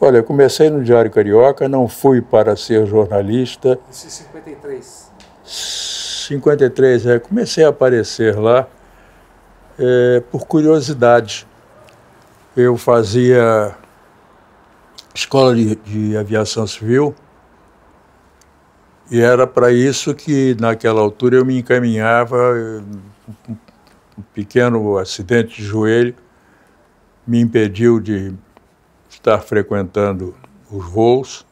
Olha, eu comecei no Diário Carioca, não fui para ser jornalista. Isso em 53. 53, é. Comecei a aparecer lá é, por curiosidade. Eu fazia escola de, de aviação civil e era para isso que, naquela altura, eu me encaminhava. Um pequeno acidente de joelho me impediu de estar tá frequentando os voos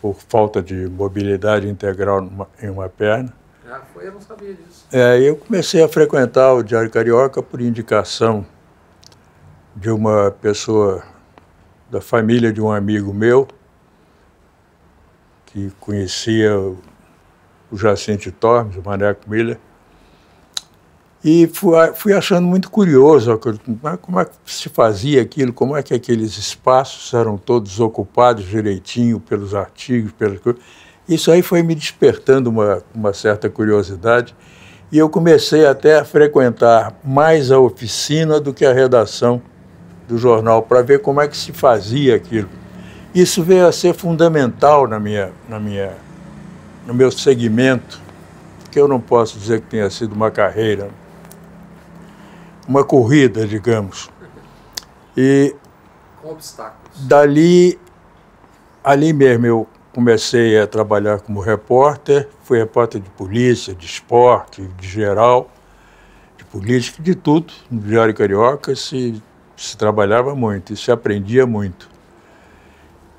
por falta de mobilidade integral numa, em uma perna. Já foi, eu não sabia disso. É, eu comecei a frequentar o Diário Carioca por indicação de uma pessoa da família de um amigo meu que conhecia o Jacinto Tormes, o Maneco Miller, e fui, fui achando muito curioso como é que se fazia aquilo, como é que aqueles espaços eram todos ocupados direitinho pelos artigos, pelas coisas. Isso aí foi me despertando uma, uma certa curiosidade e eu comecei até a frequentar mais a oficina do que a redação do jornal para ver como é que se fazia aquilo. Isso veio a ser fundamental na minha, na minha, no meu segmento, que eu não posso dizer que tenha sido uma carreira uma corrida, digamos. E Com obstáculos. Dali, ali mesmo, eu comecei a trabalhar como repórter, fui repórter de polícia, de esporte, de geral, de política, de tudo. No Diário Carioca se, se trabalhava muito e se aprendia muito.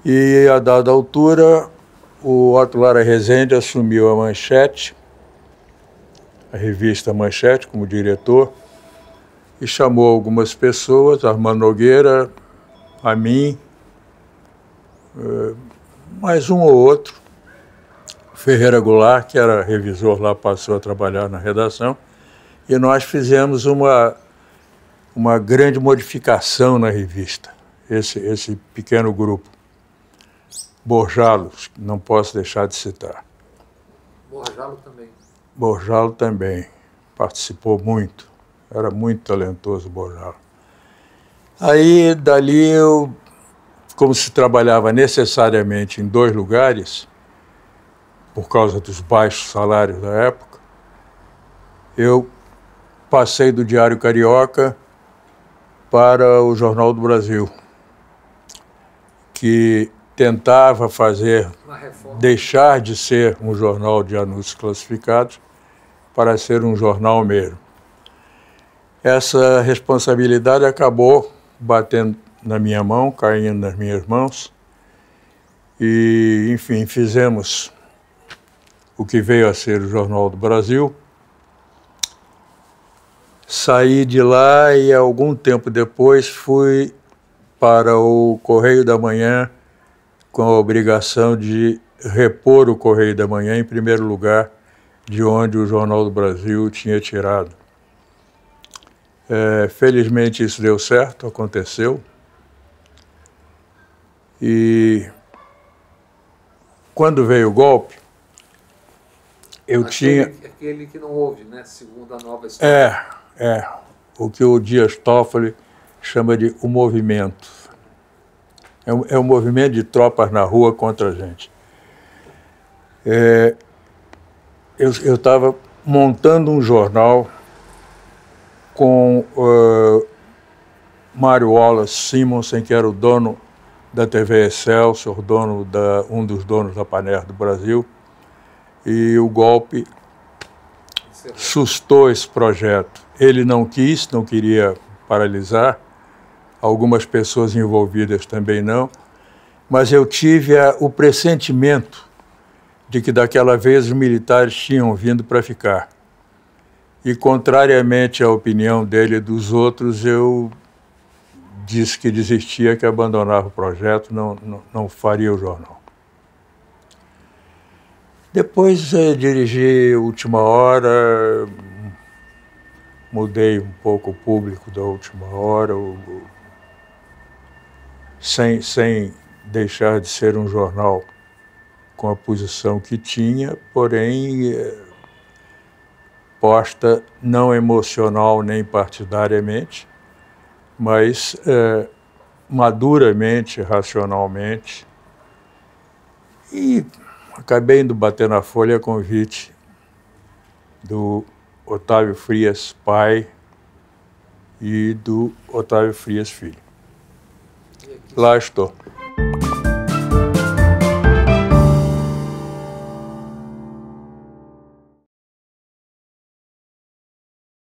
E a dada altura, o Otto Lara Rezende assumiu a Manchete, a revista Manchete, como diretor e chamou algumas pessoas, Armando Nogueira, a mim, eh, mais um ou outro. Ferreira Goulart, que era revisor lá, passou a trabalhar na redação, e nós fizemos uma, uma grande modificação na revista, esse, esse pequeno grupo. Borjalos, não posso deixar de citar. Borjalo também. Borjalo também, participou muito. Era muito talentoso o Bornal. Aí, dali, eu, como se trabalhava necessariamente em dois lugares, por causa dos baixos salários da época, eu passei do Diário Carioca para o Jornal do Brasil, que tentava fazer deixar de ser um jornal de anúncios classificados para ser um jornal mesmo. Essa responsabilidade acabou batendo na minha mão, caindo nas minhas mãos. E, enfim, fizemos o que veio a ser o Jornal do Brasil. Saí de lá e, algum tempo depois, fui para o Correio da Manhã com a obrigação de repor o Correio da Manhã, em primeiro lugar, de onde o Jornal do Brasil tinha tirado. É, felizmente isso deu certo, aconteceu. E quando veio o golpe, eu aquele, tinha. Aquele que não houve, né? Segundo a nova história. É, é. O que o Dias Toffoli chama de o movimento. É um, é um movimento de tropas na rua contra a gente. É, eu estava montando um jornal com uh, Mário Wallace Simonsen, que era o dono da TV Excelsior, dono da, um dos donos da Paner do Brasil, e o golpe sustou esse projeto. Ele não quis, não queria paralisar, algumas pessoas envolvidas também não, mas eu tive a, eh, o pressentimento de que daquela vez os militares tinham vindo para ficar. E, contrariamente à opinião dele e dos outros, eu disse que desistia, que abandonava o projeto, não, não, não faria o jornal. Depois eh, dirigi Última Hora, mudei um pouco o público da Última Hora, o, o, sem, sem deixar de ser um jornal com a posição que tinha, porém. Eh, posta não emocional nem partidariamente, mas é, maduramente, racionalmente. E acabei indo bater na folha a convite do Otávio Frias pai e do Otávio Frias filho. Lá estou.